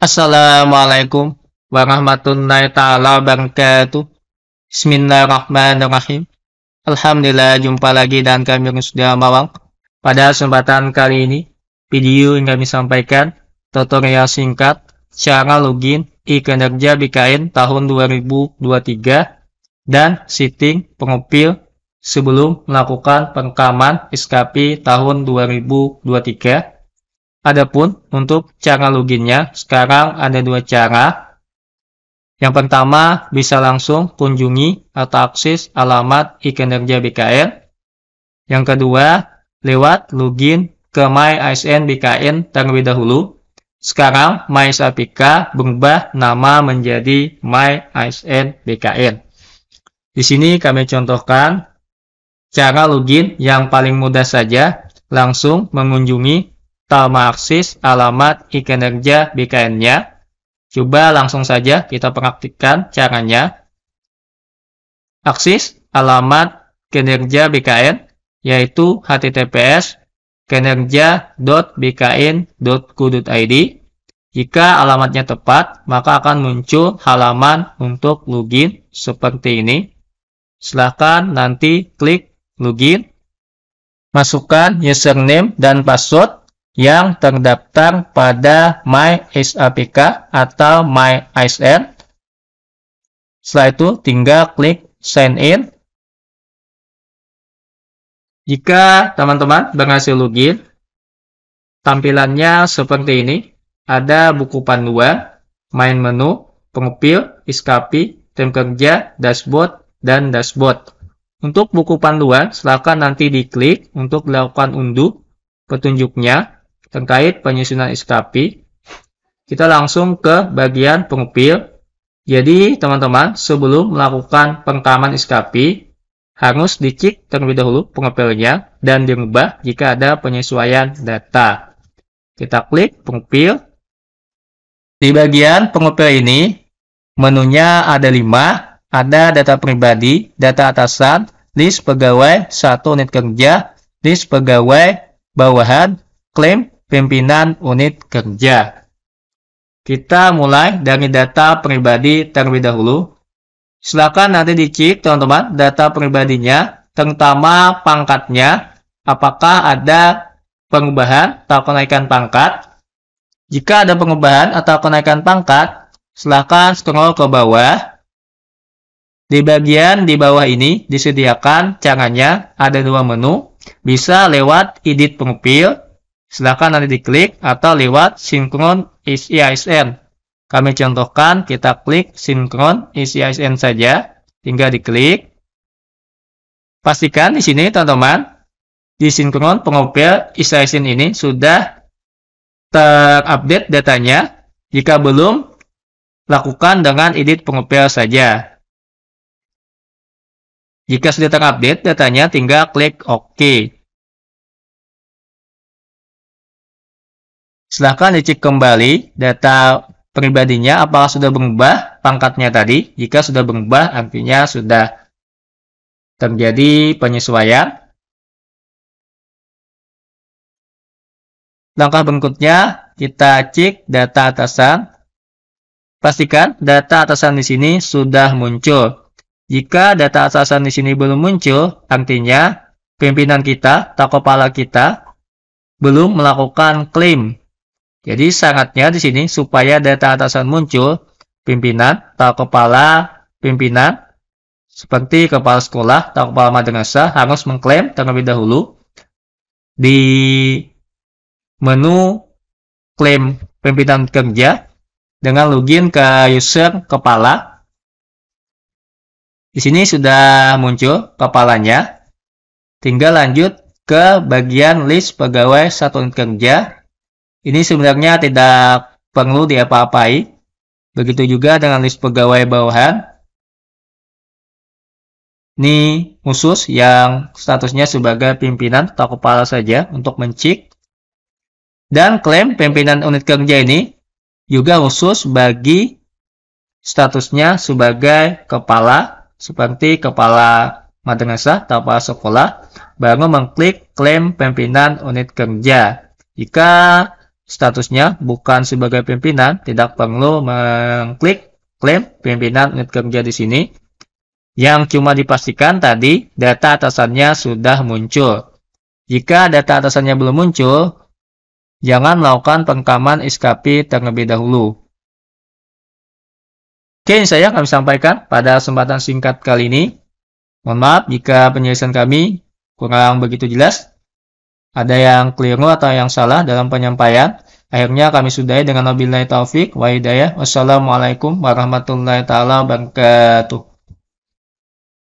Assalamualaikum warahmatullahi taala wabarakatuh. Bismillahirrahmanirrahim. Alhamdulillah jumpa lagi dan kami sudah mawang. Pada kesempatan kali ini, video yang kami sampaikan tutorial singkat cara login e-kinerja BKN tahun 2023 dan setting pengupil sebelum melakukan perekaman SKP tahun 2023 Adapun untuk cara loginnya, sekarang ada dua cara. Yang pertama, bisa langsung kunjungi atau akses alamat iKinerja BKN. Yang kedua, lewat login ke My BKN terlebih dahulu. Sekarang Mais berubah nama menjadi My BKN. Di sini kami contohkan cara login yang paling mudah saja langsung mengunjungi Tama aksis alamat ikanerja BKN-nya. Coba langsung saja kita praktikkan caranya. Aksis alamat kinerja BKN yaitu https kinerja.bkn.go.id. Jika alamatnya tepat, maka akan muncul halaman untuk login seperti ini. Silahkan nanti klik login, masukkan username dan password yang terdaftar pada MySAPK atau MyISN. Setelah itu tinggal klik sign in. Jika teman-teman berhasil login, tampilannya seperti ini. Ada buku panduan, main menu, pengupil, iskapi, tim kerja, dashboard, dan dashboard. Untuk buku panduan, silakan nanti diklik untuk dilakukan unduh petunjuknya terkait penyusunan SKP. kita langsung ke bagian pengupil. Jadi, teman-teman, sebelum melakukan pengkaman SKP, harus dicek terlebih dahulu pengupilnya dan diubah jika ada penyesuaian data. Kita klik pengupil. Di bagian pengupil ini, menunya ada 5, ada data pribadi, data atasan, list pegawai, satu unit kerja, list pegawai, bawahan, klaim, pimpinan unit kerja. Kita mulai dari data pribadi terlebih dahulu. Silakan nanti dicek teman-teman data pribadinya, terutama pangkatnya, apakah ada perubahan atau kenaikan pangkat. Jika ada perubahan atau kenaikan pangkat, silakan scroll ke bawah. Di bagian di bawah ini disediakan caranya ada dua menu, bisa lewat edit profil Silahkan nanti diklik atau lewat sinkron ISISN. Kami contohkan kita klik sinkron ISISN saja. Tinggal diklik. Pastikan di sini teman-teman, di sinkron pengopil ISISN ini sudah terupdate datanya. Jika belum, lakukan dengan edit pengopil saja. Jika sudah terupdate datanya, tinggal klik OK. Silahkan dicek kembali data pribadinya apakah sudah berubah pangkatnya tadi. Jika sudah berubah artinya sudah terjadi penyesuaian. Langkah berikutnya kita cek data atasan. Pastikan data atasan di sini sudah muncul. Jika data atasan di sini belum muncul, artinya pimpinan kita tokoh kepala kita belum melakukan klaim jadi sangatnya di sini supaya data atasan muncul, pimpinan atau kepala pimpinan seperti kepala sekolah atau kepala madrasah harus mengklaim terlebih dahulu di menu klaim pimpinan kerja dengan login ke user kepala. Di sini sudah muncul kepalanya. Tinggal lanjut ke bagian list pegawai satuan kerja ini sebenarnya tidak perlu diapa-apai. Begitu juga dengan list pegawai bawahan. Ini khusus yang statusnya sebagai pimpinan atau kepala saja untuk mencik. Dan klaim pimpinan unit kerja ini juga khusus bagi statusnya sebagai kepala seperti kepala madrasah atau kepala sekolah baru mengklik klaim pimpinan unit kerja. Jika statusnya bukan sebagai pimpinan, tidak perlu mengklik klaim pimpinan unit kerja di sini. Yang cuma dipastikan tadi data atasannya sudah muncul. Jika data atasannya belum muncul, jangan melakukan pengkaman SKP terlebih dahulu. Oke, ini saya kami sampaikan pada kesempatan singkat kali ini. Mohon maaf jika penjelasan kami kurang begitu jelas ada yang keliru atau yang salah dalam penyampaian. Akhirnya kami sudahi dengan wabillahi taufik wa hidayah. Wassalamualaikum warahmatullahi taala wabarakatuh.